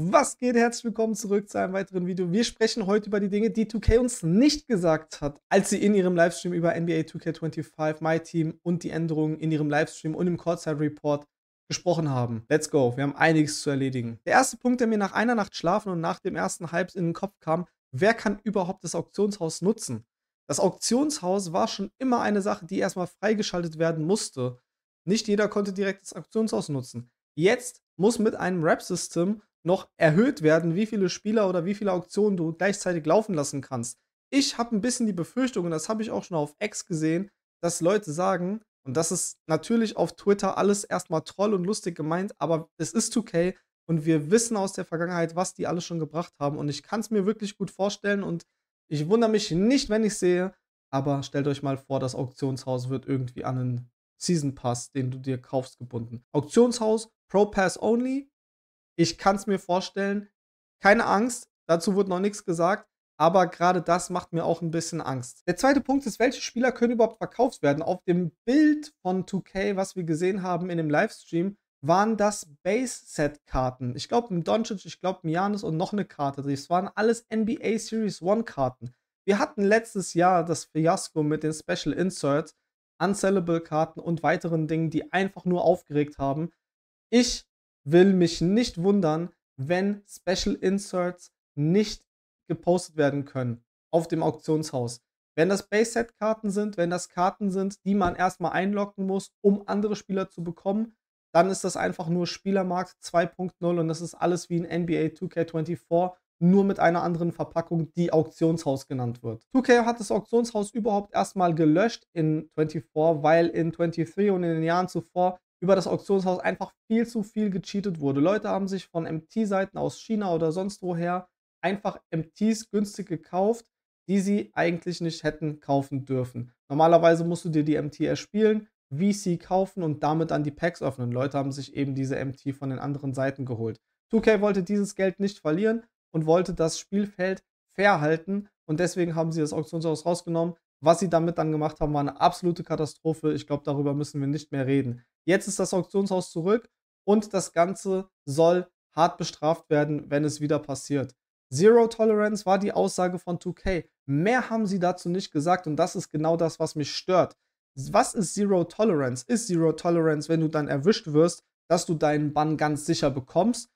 Was geht? Herzlich willkommen zurück zu einem weiteren Video. Wir sprechen heute über die Dinge, die 2K uns nicht gesagt hat, als sie in ihrem Livestream über NBA 2K25, My Team und die Änderungen in ihrem Livestream und im Courtside Report gesprochen haben. Let's go, wir haben einiges zu erledigen. Der erste Punkt, der mir nach einer Nacht Schlafen und nach dem ersten Hype in den Kopf kam, wer kann überhaupt das Auktionshaus nutzen? Das Auktionshaus war schon immer eine Sache, die erstmal freigeschaltet werden musste. Nicht jeder konnte direkt das Auktionshaus nutzen. Jetzt muss mit einem Rap-System noch erhöht werden, wie viele Spieler oder wie viele Auktionen du gleichzeitig laufen lassen kannst. Ich habe ein bisschen die Befürchtung, und das habe ich auch schon auf X gesehen, dass Leute sagen, und das ist natürlich auf Twitter alles erstmal troll und lustig gemeint, aber es ist 2K und wir wissen aus der Vergangenheit, was die alles schon gebracht haben. Und ich kann es mir wirklich gut vorstellen und ich wundere mich nicht, wenn ich sehe, aber stellt euch mal vor, das Auktionshaus wird irgendwie an einen Season Pass, den du dir kaufst, gebunden. Auktionshaus, Pro Pass Only, ich kann es mir vorstellen. Keine Angst, dazu wurde noch nichts gesagt. Aber gerade das macht mir auch ein bisschen Angst. Der zweite Punkt ist, welche Spieler können überhaupt verkauft werden? Auf dem Bild von 2K, was wir gesehen haben in dem Livestream, waren das Base-Set-Karten. Ich glaube, ein Doncic, ich glaube, ein Janis und noch eine Karte. Das waren alles NBA Series 1-Karten. Wir hatten letztes Jahr das Fiasko mit den Special Inserts, Unsellable-Karten und weiteren Dingen, die einfach nur aufgeregt haben. Ich will mich nicht wundern, wenn Special Inserts nicht gepostet werden können auf dem Auktionshaus. Wenn das Base Set Karten sind, wenn das Karten sind, die man erstmal einloggen muss, um andere Spieler zu bekommen, dann ist das einfach nur Spielermarkt 2.0 und das ist alles wie ein NBA 2K24, nur mit einer anderen Verpackung, die Auktionshaus genannt wird. 2K hat das Auktionshaus überhaupt erstmal gelöscht in 24, weil in 23 und in den Jahren zuvor über das Auktionshaus einfach viel zu viel gecheatet wurde. Leute haben sich von MT-Seiten aus China oder sonst woher einfach MTs günstig gekauft, die sie eigentlich nicht hätten kaufen dürfen. Normalerweise musst du dir die MT erspielen, VC kaufen und damit dann die Packs öffnen. Leute haben sich eben diese MT von den anderen Seiten geholt. 2K wollte dieses Geld nicht verlieren und wollte das Spielfeld fair halten und deswegen haben sie das Auktionshaus rausgenommen. Was sie damit dann gemacht haben, war eine absolute Katastrophe. Ich glaube, darüber müssen wir nicht mehr reden. Jetzt ist das Auktionshaus zurück und das Ganze soll hart bestraft werden, wenn es wieder passiert. Zero Tolerance war die Aussage von 2K. Mehr haben sie dazu nicht gesagt und das ist genau das, was mich stört. Was ist Zero Tolerance? Ist Zero Tolerance, wenn du dann erwischt wirst, dass du deinen Bann ganz sicher bekommst?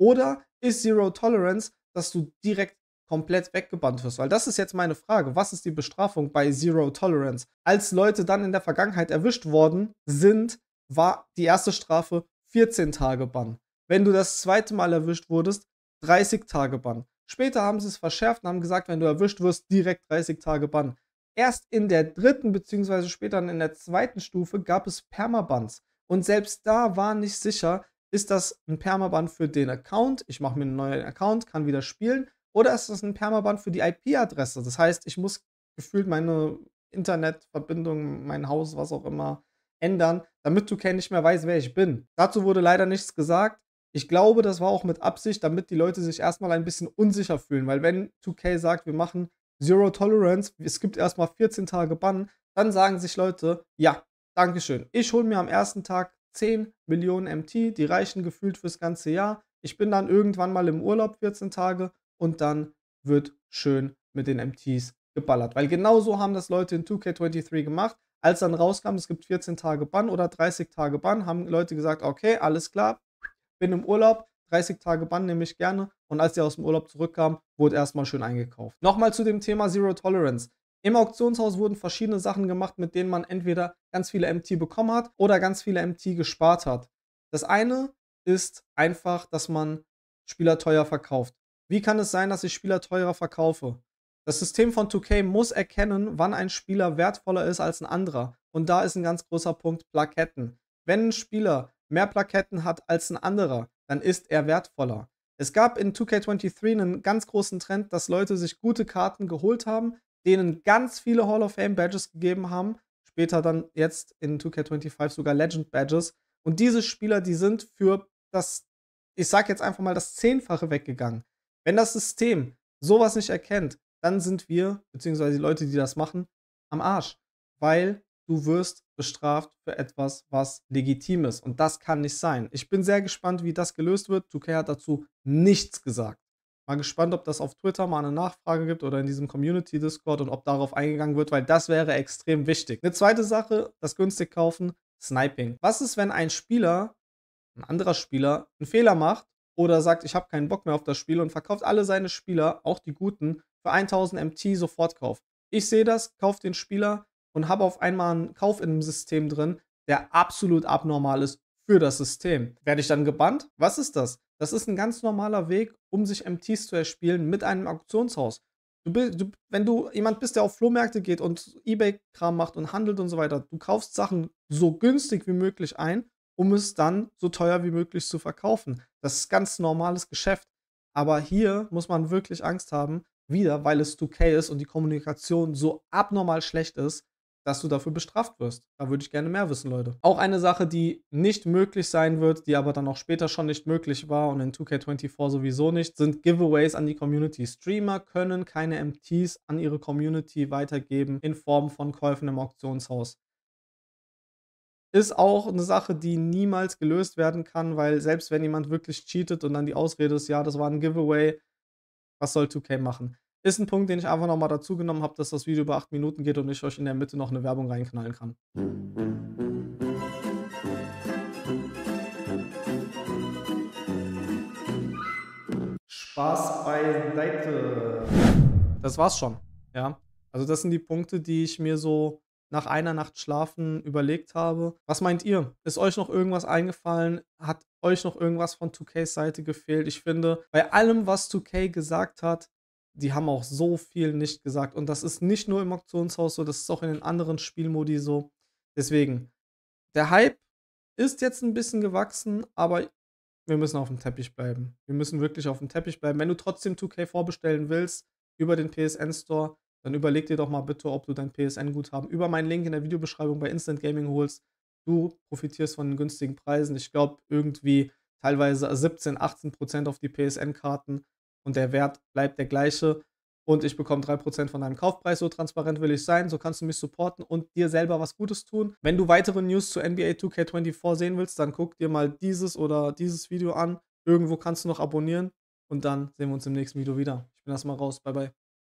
Oder ist Zero Tolerance, dass du direkt komplett weggebannt wirst. Weil das ist jetzt meine Frage. Was ist die Bestrafung bei Zero Tolerance? Als Leute dann in der Vergangenheit erwischt worden sind, war die erste Strafe 14 Tage Bann. Wenn du das zweite Mal erwischt wurdest, 30 Tage Bann. Später haben sie es verschärft und haben gesagt, wenn du erwischt wirst, direkt 30 Tage Bann. Erst in der dritten beziehungsweise später in der zweiten Stufe gab es Permabans. Und selbst da war nicht sicher, ist das ein Permaban für den Account? Ich mache mir einen neuen Account, kann wieder spielen oder ist das ein Permaband für die IP-Adresse? Das heißt, ich muss gefühlt meine Internetverbindung, mein Haus, was auch immer, ändern, damit Duquesne nicht mehr weiß, wer ich bin. Dazu wurde leider nichts gesagt. Ich glaube, das war auch mit Absicht, damit die Leute sich erstmal ein bisschen unsicher fühlen, weil wenn 2K sagt, wir machen Zero Tolerance, es gibt erstmal 14 Tage Bann, dann sagen sich Leute, ja, Dankeschön. Ich hole mir am ersten Tag 10 Millionen MT, die reichen gefühlt fürs ganze Jahr. Ich bin dann irgendwann mal im Urlaub 14 Tage und dann wird schön mit den MTs geballert. Weil genau so haben das Leute in 2K23 gemacht. Als dann rauskam, es gibt 14 Tage Bann oder 30 Tage Bann, haben Leute gesagt, okay, alles klar, bin im Urlaub, 30 Tage Bann nehme ich gerne. Und als die aus dem Urlaub zurückkamen, wurde erstmal schön eingekauft. Nochmal zu dem Thema Zero Tolerance. Im Auktionshaus wurden verschiedene Sachen gemacht, mit denen man entweder ganz viele MT bekommen hat oder ganz viele MT gespart hat. Das eine ist einfach, dass man Spieler teuer verkauft. Wie kann es sein, dass ich Spieler teurer verkaufe? Das System von 2K muss erkennen, wann ein Spieler wertvoller ist als ein anderer. Und da ist ein ganz großer Punkt Plaketten. Wenn ein Spieler mehr Plaketten hat als ein anderer, dann ist er wertvoller. Es gab in 2K23 einen ganz großen Trend, dass Leute sich gute Karten geholt haben, denen ganz viele Hall of Fame Badges gegeben haben, später dann jetzt in 2K25 sogar Legend Badges. Und diese Spieler, die sind für das, ich sag jetzt einfach mal, das Zehnfache weggegangen. Wenn das System sowas nicht erkennt, dann sind wir, beziehungsweise die Leute, die das machen, am Arsch. Weil du wirst bestraft für etwas, was legitim ist. Und das kann nicht sein. Ich bin sehr gespannt, wie das gelöst wird. 2K hat dazu nichts gesagt. Mal gespannt, ob das auf Twitter mal eine Nachfrage gibt oder in diesem Community-Discord und ob darauf eingegangen wird, weil das wäre extrem wichtig. Eine zweite Sache, das günstig kaufen, Sniping. Was ist, wenn ein Spieler, ein anderer Spieler, einen Fehler macht oder sagt, ich habe keinen Bock mehr auf das Spiel und verkauft alle seine Spieler, auch die guten, für 1000 MT Sofortkauf. Ich sehe das, kaufe den Spieler und habe auf einmal einen Kauf in einem System drin, der absolut abnormal ist für das System. Werde ich dann gebannt? Was ist das? Das ist ein ganz normaler Weg, um sich MTs zu erspielen mit einem Auktionshaus. Du bist, du, wenn du jemand bist, der auf Flohmärkte geht und Ebay-Kram macht und handelt und so weiter, du kaufst Sachen so günstig wie möglich ein um es dann so teuer wie möglich zu verkaufen. Das ist ganz normales Geschäft. Aber hier muss man wirklich Angst haben, wieder, weil es 2K ist und die Kommunikation so abnormal schlecht ist, dass du dafür bestraft wirst. Da würde ich gerne mehr wissen, Leute. Auch eine Sache, die nicht möglich sein wird, die aber dann auch später schon nicht möglich war und in 2K24 sowieso nicht, sind Giveaways an die Community. Streamer können keine MTs an ihre Community weitergeben in Form von Käufen im Auktionshaus ist auch eine Sache, die niemals gelöst werden kann, weil selbst wenn jemand wirklich cheatet und dann die Ausrede ist, ja, das war ein Giveaway, was soll 2K machen? Ist ein Punkt, den ich einfach nochmal dazu genommen habe, dass das Video über 8 Minuten geht und ich euch in der Mitte noch eine Werbung reinknallen kann. Spaß beiseite. Das war's schon, ja. Also das sind die Punkte, die ich mir so nach einer Nacht Schlafen überlegt habe. Was meint ihr? Ist euch noch irgendwas eingefallen? Hat euch noch irgendwas von 2Ks Seite gefehlt? Ich finde, bei allem, was 2K gesagt hat, die haben auch so viel nicht gesagt. Und das ist nicht nur im Auktionshaus so, das ist auch in den anderen Spielmodi so. Deswegen, der Hype ist jetzt ein bisschen gewachsen, aber wir müssen auf dem Teppich bleiben. Wir müssen wirklich auf dem Teppich bleiben. Wenn du trotzdem 2K vorbestellen willst über den PSN Store, dann überleg dir doch mal bitte, ob du dein PSN-Guthaben über meinen Link in der Videobeschreibung bei Instant Gaming holst. Du profitierst von den günstigen Preisen. Ich glaube, irgendwie teilweise 17, 18 Prozent auf die PSN-Karten und der Wert bleibt der gleiche. Und ich bekomme 3% Prozent von deinem Kaufpreis. So transparent will ich sein. So kannst du mich supporten und dir selber was Gutes tun. Wenn du weitere News zu NBA 2K24 sehen willst, dann guck dir mal dieses oder dieses Video an. Irgendwo kannst du noch abonnieren. Und dann sehen wir uns im nächsten Video wieder. Ich bin erstmal raus. Bye, bye.